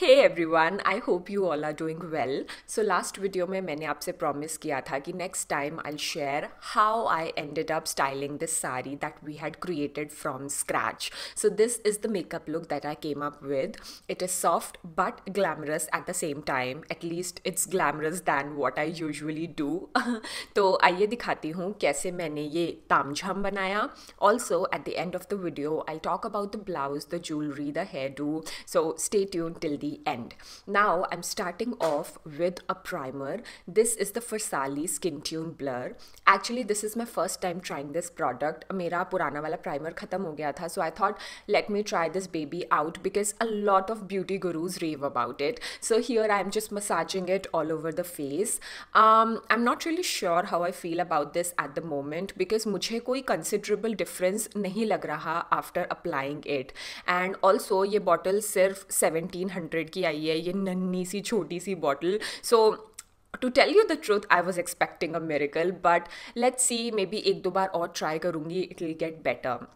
Hey everyone I hope you all are doing well so last video में मैंने आपसे promise किया था कि next time I share how I ended up styling this sari that we had created from scratch so this is the makeup look that I came up with it is soft but glamorous at the same time at least it's glamorous than what I usually do तो आइए दिखाती हूँ कैसे मैंने ये तामझाम बनाया also at the end of the video I talk about the blouse the jewellery the hairdo so stay tuned till the the end. Now I'm starting off with a primer. This is the Farsali Skin Tune Blur. Actually, this is my first time trying this product. मेरा purana वाला primer खत्म ho gaya tha, So I thought, let me try this baby out because a lot of beauty gurus rave about it. So here I'm just massaging it all over the face. Um, I'm not really sure how I feel about this at the moment because mujhe koi considerable difference nahi lag raha after applying it. And also ye bottle sirf 1700 hundred की आई है ये नन्ही सी छोटी सी bottle so to tell you the truth I was expecting a miracle but let's see maybe एक दो बार और ट्राई करूँगी it will get better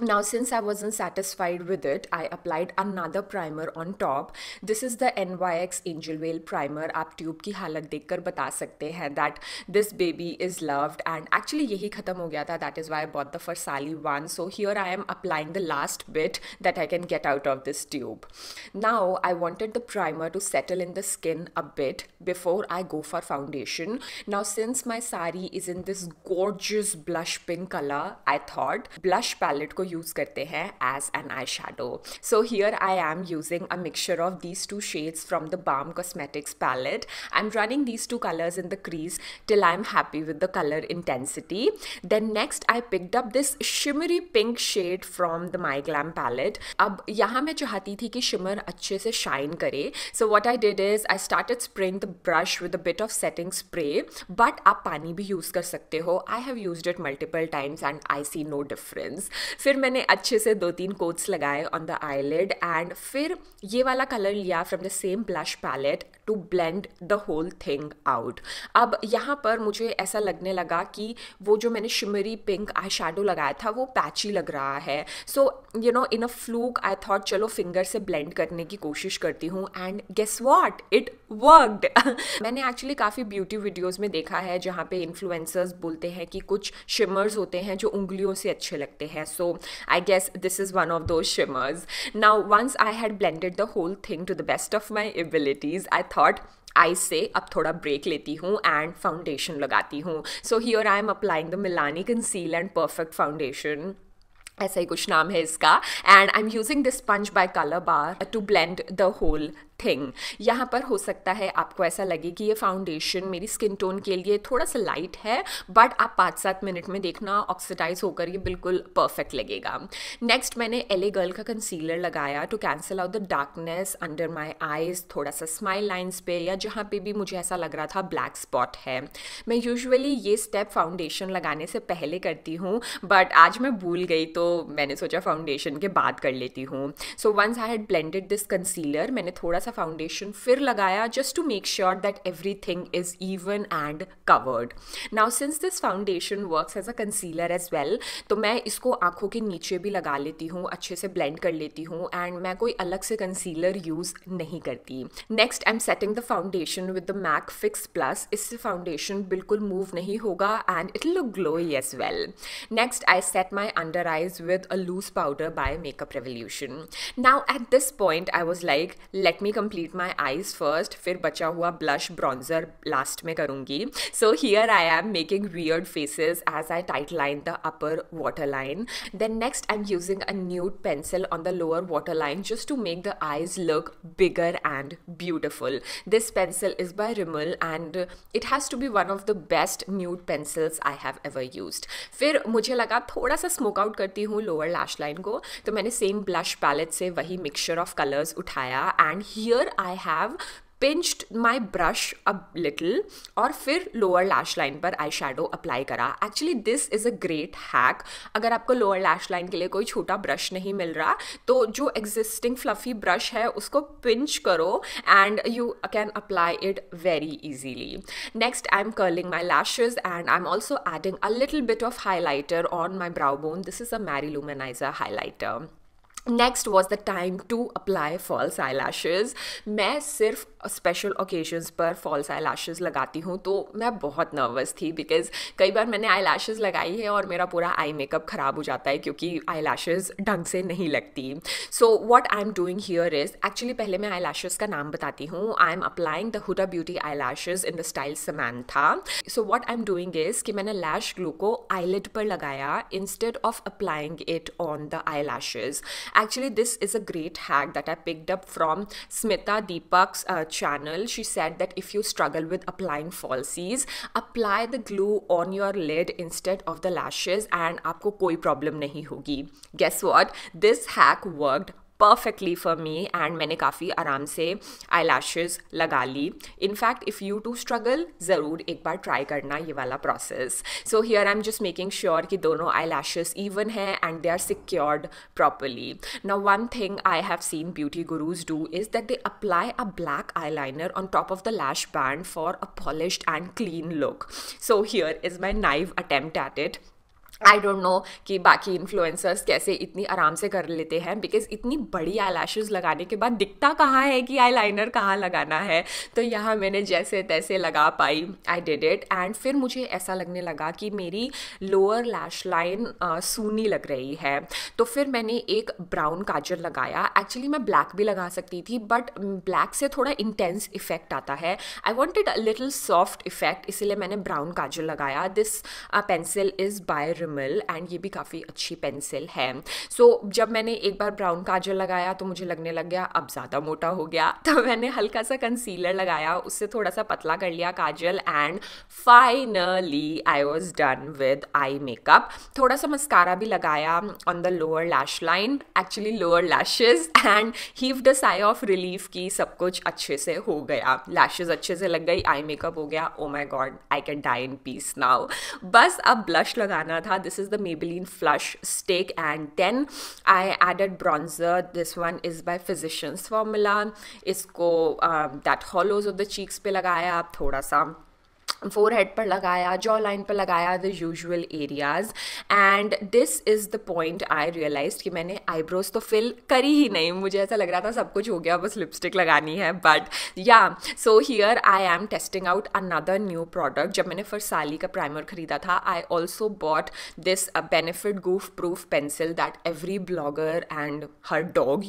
now since I wasn't satisfied with it, I applied another primer on top. This is the NYX Angel Veil Primer. आप tube ki हालत देखकर बता सकते हैं that this baby is loved and actually यही ख़त्म हो गया था that is why I bought the Farsali one. So here I am applying the last bit that I can get out of this tube. Now I wanted the primer to settle in the skin a bit before I go for foundation. Now since my sari is in this gorgeous blush pink color, I thought blush palette use करते हैं as an eye shadow so here I am using a mixture of these two shades from the balm cosmetics palette I am running these two colours in the crease till I am happy with the colour intensity then next I picked up this shimmery pink shade from the my glam palette अब यहाँ मैं चाहती थी कि shimmer अच्छे से shine करे so what I did is I start it spring the brush with bit of setting spray but आप पानी भी यूज कर सकते हो I have use it multiple times and I see no difference फिर फिर मैंने अच्छे से दो तीन कोट्स लगाए ऑन द आईलेड एंड फिर ये वाला कलर लिया from the same blush palette to blend the whole thing out अब यहाँ पर मुझे ऐसा लगने लगा कि वो जो मैंने शिमरी पिंक आई शेडो लगाया था वो पैची लग रहा है so you know in a fluke I thought चलो फिंगर से ब्लेंड करने की कोशिश करती हूँ and guess what it worked मैंने एक्चुअली काफ़ी ब्यूटी वीडियोज में देखा है जहाँ पे इन्फ्लुएंसर्स बोलते हैं कि कुछ शिमर्स होते हैं जो उंगलियों से अच्छे लगते हैं so I guess this is one of दो shimmers now once I had blended the whole thing to the best of my abilities I thought I say अब थोड़ा ब्रेक लेती हूँ एंड फाउंडेशन लगाती हूँ सो ही और I am applying the Milani conceal and perfect foundation ऐसा ही कुछ नाम है इसका and I am using this sponge by colour bar to blend the whole thing यहाँ पर हो सकता है आपको ऐसा लगे कि ये फाउंडेशन मेरी स्किन टोन के लिए थोड़ा सा लाइट है बट आप पाँच सात मिनट में देखना ऑक्सीडाइज होकर ये बिल्कुल परफेक्ट लगेगा नेक्स्ट मैंने एले गर्ल का कंसीलर लगाया to cancel out the darkness under my eyes थोड़ा सा स्माइल लाइन्स पे या जहाँ पे भी मुझे ऐसा लग रहा था ब्लैक स्पॉट है मैं यूजअली ये स्टेप फाउंडेशन लगाने से पहले करती हूँ बट आज मैं भूल गई तो मैंने सोचा फाउंडेशन के बाद कर लेती हूँ so once I had blended this concealer मैंने थोड़ा सा फाउंडेशन फिर लगाया just to make sure that everything is even and covered now since this foundation work as a concealer as well तो मैं इसको आंखों के नीचे भी लगा लेती हूँ अच्छे से ब्लेंड कर लेती हूँ एंड मैं कोई अलग से कंसीलर यूज़ नहीं करती next I am setting the foundation with the MAC fix plus इससे फाउंडेशन बिल्कुल मूव नहीं होगा and it look glowy as well next I set my under eyes with a loose powder by makeup revolution now at this point I was like let me complete my eyes first फिर बचा हुआ blush bronzer लास्ट में करूंगी so here I am making weird faces as I tight line the upper water line then next I am using a nude pencil on the lower water line just to make the eyes look bigger and beautiful this pencil is by Rimmel and it has to be one of the best nude pencils I have ever use फिर मुझे लगा थोड़ा सा smoke out करती हूँ lower lash line को तो मैंने सेम ब्लश पैलेट से वही मिक्सचर ऑफ कलर्स उठाया and here I have pinched my brush a little और फिर लोअर लैश लाइन पर आई शेडो अप्लाई करा actually this is a great hack अगर आपको लोअर लैश लाइन के लिए कोई छोटा ब्रश नहीं मिल रहा तो जो एग्जिस्टिंग फ्लफी ब्रश है उसको पिंच करो and you can apply it very easily next I am curling my lashes and I am also adding a little bit of highlighter on my brow bone this is a Mary Loumanizer highlighter next was the time to apply false eye lashes मैं सिर्फ special occasions पर false eye lashes लगाती हूँ तो मैं बहुत nervous थी because कई बार मैंने आई लैशेज़ लगाई है और मेरा पूरा आई मेकअप ख़राब हो जाता है क्योंकि आई लैशेज़ ढंग से नहीं लगती so what I am doing here is actually पहले मैं आई लैशेज़ का नाम बताती हूँ I am applying the Huda beauty eye lashes in the style Samantha था so what I am doing is कि मैंने लैश ग्लू को आईलेट पर लगाया instead of applying it on the eye lashes actually this is a great hack that I picked up from Smita Deepak channel, she said that if you struggle with applying falsies, apply the glue on your lid instead of the lashes and आपको कोई problem नहीं होगी. Guess what? This hack worked perfectly for me and मैंने काफ़ी आराम से eye लगा ली in fact if you too struggle ज़रूर एक बार ट्राई करना ये वाला process so here I am just making sure कि दोनों आई लैशेज इवन है and they are secured properly now one thing I have seen beauty gurus do is that they apply a black eye liner on top of the lash band for a polished and clean look so here is my naive attempt at it I don't know कि बाकी influencers कैसे इतनी आराम से कर लेते हैं because इतनी बड़ी आई लैशेज लगाने के बाद दिखता कहाँ है कि आई लाइनर कहाँ लगाना है तो यहाँ मैंने जैसे तैसे लगा पाई आई डिड इट एंड फिर मुझे ऐसा लगने लगा कि मेरी लोअर लैश लाइन सूनी लग रही है तो फिर मैंने एक ब्राउन काजल लगाया एक्चुअली मैं ब्लैक भी लगा सकती थी बट ब्लैक से थोड़ा इंटेंस इफेक्ट आता है I wanted a little soft effect इसीलिए मैंने ब्राउन काजल लगाया this pencil is by Rimmel and ये भी काफ़ी अच्छी पेंसिल है सो so, जब मैंने एक बार ब्राउन काजल लगाया तो मुझे लगने लग गया अब ज़्यादा मोटा हो गया तो मैंने हल्का सा कंसीलर लगाया उससे थोड़ा सा पतला कर लिया kajal and finally I was done with eye makeup थोड़ा सा मस्कारा भी लगाया on the lower lash line actually lower lashes and heave the sigh of relief की सब कुछ अच्छे से हो गया लैशेज अच्छे से लग गई आई मेकअप हो गया oh my god I can die in peace now बस अब ब्लश लगाना था था this is the Maybelline flush stick and then I added bronzer this one is by Physicians Formula इसको that hollows of the cheeks पे लगाया आप थोड़ा सा फोर हेड पर लगाया जॉ लाइन पर लगाया the usual areas and this is the point I realize कि मैंने आईब्रोज तो फिल करी ही नहीं मुझे ऐसा लग रहा था सब कुछ हो गया बस लिपस्टिक लगानी है but yeah so here I am testing out another new product जब मैंने फर्स्ट साली का प्राइमर खरीदा था I also bought this Benefit goof proof pencil that every blogger and her dog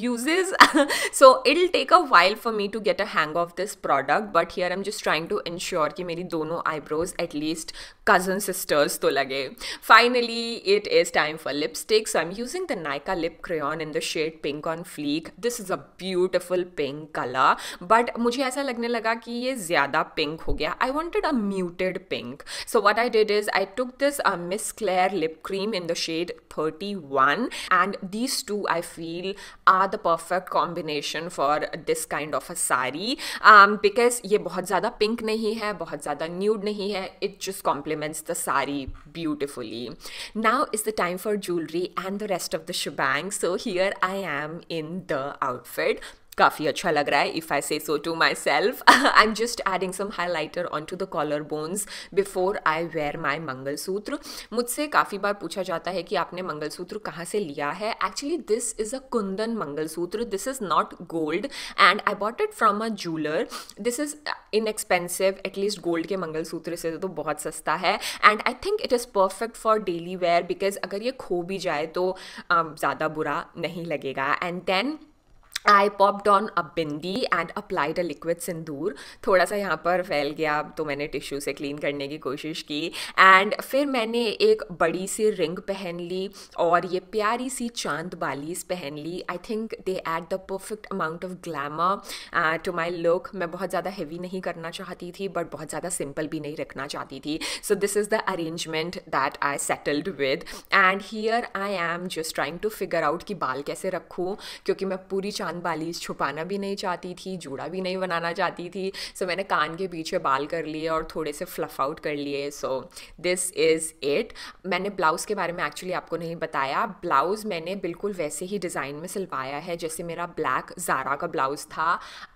so it take a while for me to get a hang of this product but here I am just trying to ensure कि मेरी दोनों eyebrows at least cousin sisters to lage finally it is time for lipstick so i'm using the nika lip crayon in the shade pink on fleek this is a beautiful pink color but मुझे ऐसा लगने लगा कि ये ज़्यादा pink हो गया I wanted a muted pink so what I did is I took this Miss Claire lip cream in the shade 31 and these two I feel are the perfect combination for this kind of a sari um, because ये बहुत ज़्यादा pink नहीं है बहुत ज़्यादा nude नहीं है it just complements the sari beautifully. Now is the time for jewelry and the rest of the shebang. So here I am in the outfit. काफ़ी अच्छा लग रहा है if I say so to my self I am just adding some highlighter on to the collar bones before I wear my mangalsutra मुझसे काफ़ी बार पूछा जाता है कि आपने मंगलसूत्र कहाँ से लिया है actually this is a kundan mangalsutra this is not gold and I bought it from a jeweller this is inexpensive at least gold के मंगलसूत्र से तो बहुत सस्ता है and I think it is perfect for daily wear because अगर ये खो भी जाए तो um, ज़्यादा बुरा नहीं लगेगा and then I pop don a bindi and applied a liquid sindoor थोड़ा सा यहाँ पर फैल गया तो मैंने टिश्यू से क्लीन करने की कोशिश की एंड फिर मैंने एक बड़ी सी रिंग पहन ली और ये प्यारी सी चांद बालीस पहन ली I think they add the perfect amount of glamour to my look मैं बहुत ज़्यादा हैवी नहीं करना चाहती थी बट बहुत ज़्यादा सिंपल भी नहीं रखना चाहती थी so this is the arrangement that I settled with and here I am just trying to figure out कि बाल कैसे रखूँ क्योंकि मैं पूरी चांद कान बालिश छुपाना भी नहीं चाहती थी जूड़ा भी नहीं बनाना चाहती थी सो so, मैंने कान के पीछे बाल कर लिए और थोड़े से फ्लफ आउट कर लिए सो दिस इज़ इट मैंने ब्लाउज़ के बारे में एक्चुअली आपको नहीं बताया ब्लाउज़ मैंने बिल्कुल वैसे ही डिज़ाइन में सिलवाया है जैसे मेरा ब्लैक ज़ारा का ब्लाउज़ था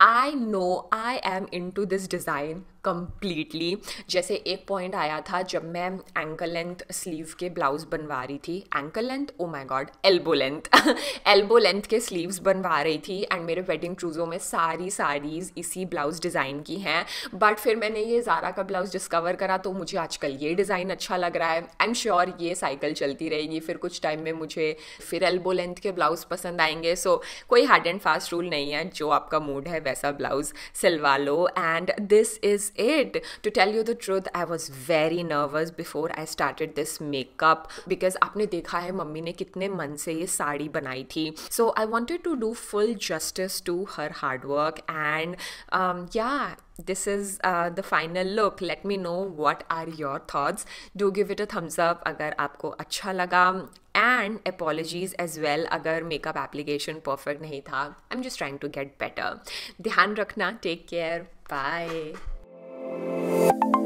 I know I am into this design completely जैसे एक पॉइंट आया था जब मैं एंकल लेंथ स्लीव के ब्लाउज बनवा रही थी ankle length oh my god elbow length elbow length के स्लीव्स बनवा रही थी एंड मेरे वेडिंग ट्रूज़ों में सारी साड़ीज़ इसी ब्लाउज डिज़ाइन की हैं बट फिर मैंने ये ज़ारा का ब्लाउज डिस्कवर करा तो मुझे आजकल ये डिज़ाइन अच्छा लग रहा है आई एम श्योर ये साइकिल चलती रहेगी फिर कुछ टाइम में मुझे फिर एल्बो लेंथ के ब्लाउज पसंद आएंगे सो so, कोई हार्ड एंड फास्ट रूल नहीं है जो आपका मूड है वैसा ब्लाउज सिलवा लो and this is is it. To tell you the truth, I was very nervous before I started this makeup because आपने देखा है मम्मी ने कितने मन से ये साड़ी बनाई थी so I wanted to do full justice to her hard work and yeah this is uh, the final look let me know what are your thoughts do give it a thumbs up अगर आपको अच्छा लगा and apologies as well अगर makeup application perfect नहीं था I am just trying to get better ध्यान रखना take care bye Thank you